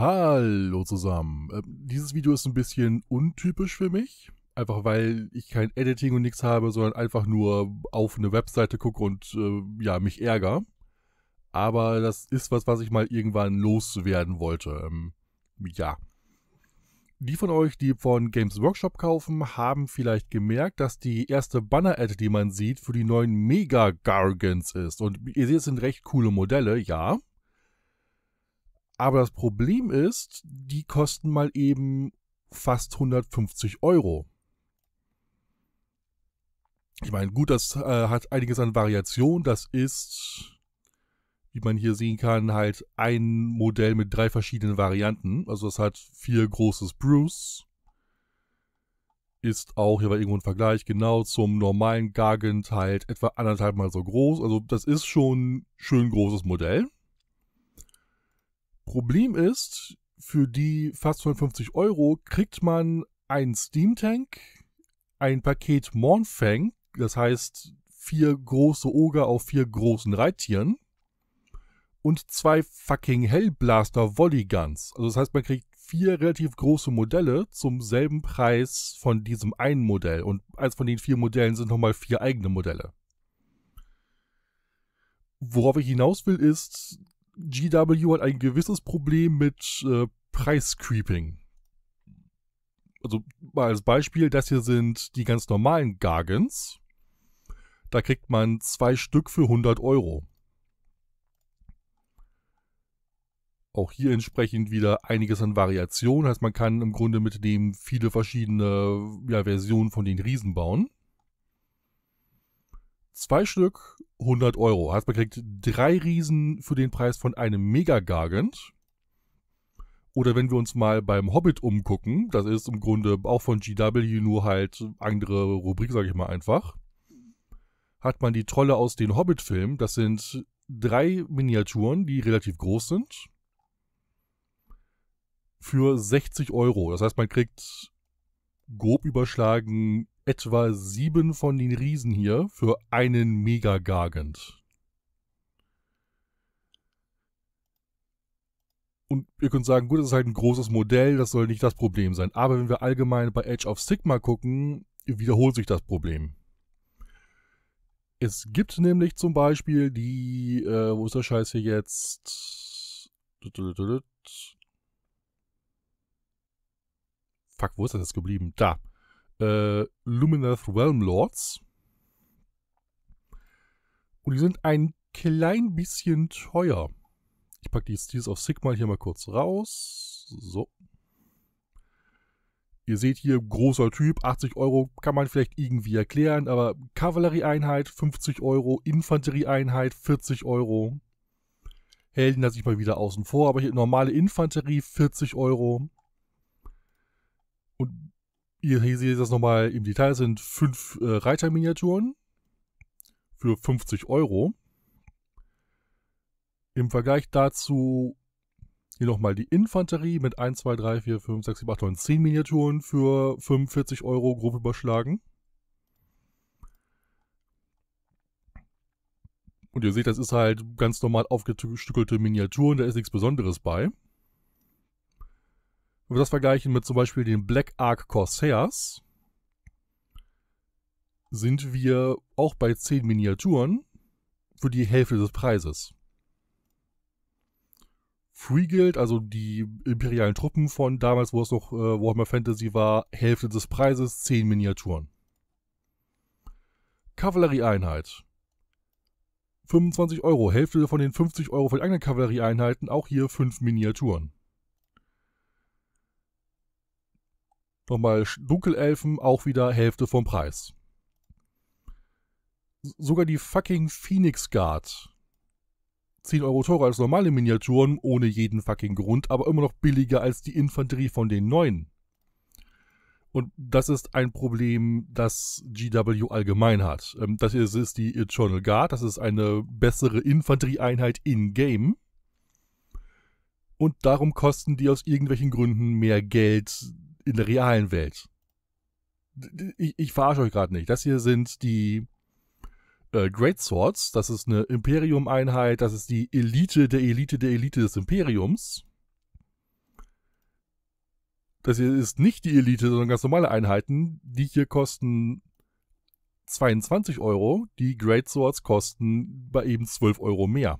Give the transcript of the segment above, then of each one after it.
Hallo zusammen. Ähm, dieses Video ist ein bisschen untypisch für mich. Einfach weil ich kein Editing und nichts habe, sondern einfach nur auf eine Webseite gucke und äh, ja, mich ärgere. Aber das ist was, was ich mal irgendwann loswerden wollte. Ähm, ja. Die von euch, die von Games Workshop kaufen, haben vielleicht gemerkt, dass die erste Banner-Ad, die man sieht, für die neuen Mega Gargants ist. Und ihr seht, es sind recht coole Modelle, ja aber das Problem ist, die kosten mal eben fast 150 Euro. Ich meine, gut, das äh, hat einiges an Variation. Das ist, wie man hier sehen kann, halt ein Modell mit drei verschiedenen Varianten. Also das hat vier großes Bruce. Ist auch, hier war irgendwo ein Vergleich, genau zum normalen Gargant halt etwa anderthalb Mal so groß. Also das ist schon ein schön großes Modell. Problem ist, für die fast 250 Euro kriegt man einen Steam Tank, ein Paket Mornfang, das heißt vier große Oger auf vier großen Reittieren und zwei fucking Hellblaster Volley Guns. Also das heißt, man kriegt vier relativ große Modelle zum selben Preis von diesem einen Modell und eins von den vier Modellen sind nochmal vier eigene Modelle. Worauf ich hinaus will ist, GW hat ein gewisses Problem mit äh, Preiscreeping. Also mal als Beispiel, das hier sind die ganz normalen Gargans. Da kriegt man zwei Stück für 100 Euro. Auch hier entsprechend wieder einiges an Variation. Heißt, man kann im Grunde mit dem viele verschiedene ja, Versionen von den Riesen bauen zwei Stück 100 Euro. Heißt, man kriegt drei Riesen für den Preis von einem Mega-Gargant. Oder wenn wir uns mal beim Hobbit umgucken, das ist im Grunde auch von GW, nur halt andere Rubrik, sage ich mal einfach, hat man die Trolle aus den Hobbit-Filmen. Das sind drei Miniaturen, die relativ groß sind, für 60 Euro. Das heißt, man kriegt grob überschlagen etwa sieben von den Riesen hier für einen Mega-Gargant. Und ihr könnt sagen, gut, das ist halt ein großes Modell, das soll nicht das Problem sein. Aber wenn wir allgemein bei Edge of Sigma gucken, wiederholt sich das Problem. Es gibt nämlich zum Beispiel die, äh, wo ist der Scheiß hier jetzt? Fuck, wo ist das jetzt geblieben? Da äh, Lumineth Realm Lords. Und die sind ein klein bisschen teuer. Ich packe die Steels of Sigma hier mal kurz raus. So. Ihr seht hier, großer Typ, 80 Euro kann man vielleicht irgendwie erklären, aber Kavallerieeinheit 50 Euro, Infanterieeinheit 40 Euro. Helden lasse ich mal wieder außen vor, aber hier normale Infanterie 40 Euro. Ihr hier seht das nochmal im Detail, das sind fünf äh, Reiterminiaturen für 50 Euro. Im Vergleich dazu hier nochmal die Infanterie mit 1, 2, 3, 4, 5, 6, 7, 8, 9, 10 Miniaturen für 45 Euro grob überschlagen. Und ihr seht, das ist halt ganz normal aufgestückelte Miniaturen, da ist nichts Besonderes bei. Wenn wir das vergleichen mit zum Beispiel den Black Ark Corsairs, sind wir auch bei 10 Miniaturen für die Hälfte des Preises. Free Guild, also die imperialen Truppen von damals, wo es noch äh, Warhammer Fantasy war, Hälfte des Preises, 10 Miniaturen. Kavallerieeinheit. 25 Euro, Hälfte von den 50 Euro für die eigenen Kavallerieeinheiten, auch hier 5 Miniaturen. Nochmal Dunkelelfen, auch wieder Hälfte vom Preis. Sogar die fucking Phoenix Guard. 10 Euro teurer als normale Miniaturen, ohne jeden fucking Grund, aber immer noch billiger als die Infanterie von den neuen. Und das ist ein Problem, das GW allgemein hat. Ähm, das hier ist die Eternal Guard, das ist eine bessere Infanterieeinheit in-game. Und darum kosten die aus irgendwelchen Gründen mehr Geld, in der realen Welt. Ich, ich verarsche euch gerade nicht. Das hier sind die äh, Great Swords. Das ist eine Imperium-Einheit. Das ist die Elite der Elite der Elite des Imperiums. Das hier ist nicht die Elite, sondern ganz normale Einheiten. Die hier kosten 22 Euro. Die Great Swords kosten bei eben 12 Euro mehr.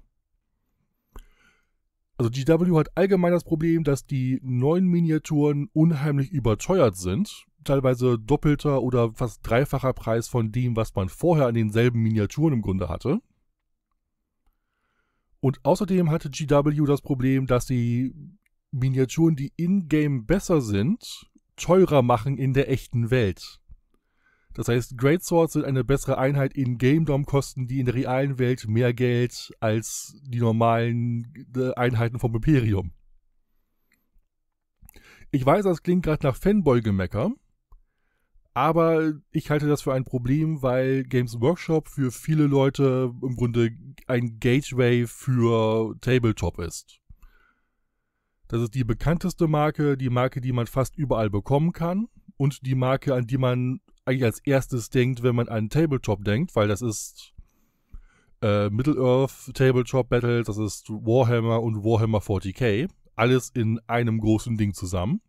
Also GW hat allgemein das Problem, dass die neuen Miniaturen unheimlich überteuert sind. Teilweise doppelter oder fast dreifacher Preis von dem, was man vorher an denselben Miniaturen im Grunde hatte. Und außerdem hatte GW das Problem, dass sie Miniaturen, die in-game besser sind, teurer machen in der echten Welt. Das heißt, Greatswords sind eine bessere Einheit in Game Dom kosten, die in der realen Welt mehr Geld als die normalen äh, Einheiten vom Imperium. Ich weiß, das klingt gerade nach Fanboy-Gemecker, aber ich halte das für ein Problem, weil Games Workshop für viele Leute im Grunde ein Gateway für Tabletop ist. Das ist die bekannteste Marke, die Marke, die man fast überall bekommen kann und die Marke, an die man eigentlich als erstes denkt, wenn man an Tabletop denkt, weil das ist äh, Middle-earth, Tabletop Battles, das ist Warhammer und Warhammer 40k. Alles in einem großen Ding zusammen.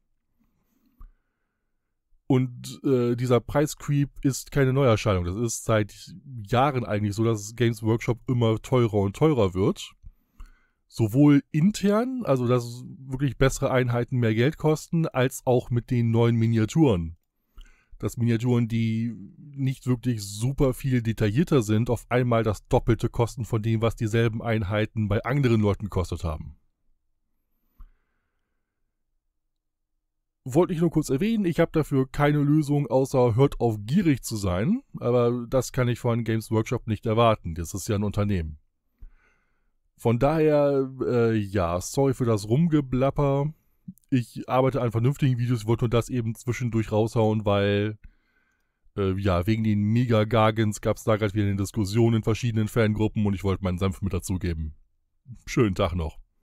Und äh, dieser Preiscreep ist keine Neuerscheinung. Das ist seit Jahren eigentlich so, dass Games Workshop immer teurer und teurer wird. Sowohl intern, also dass wirklich bessere Einheiten mehr Geld kosten, als auch mit den neuen Miniaturen dass Miniaturen, die nicht wirklich super viel detaillierter sind, auf einmal das Doppelte kosten von dem, was dieselben Einheiten bei anderen Leuten gekostet haben. Wollte ich nur kurz erwähnen, ich habe dafür keine Lösung, außer hört auf gierig zu sein, aber das kann ich von Games Workshop nicht erwarten, das ist ja ein Unternehmen. Von daher, äh, ja, sorry für das Rumgeblapper ich arbeite an vernünftigen Videos, wollte nur das eben zwischendurch raushauen, weil, äh, ja, wegen den Mega-Gargans gab es da gerade wieder eine Diskussion in verschiedenen Fangruppen und ich wollte meinen Senf mit dazugeben. Schönen Tag noch.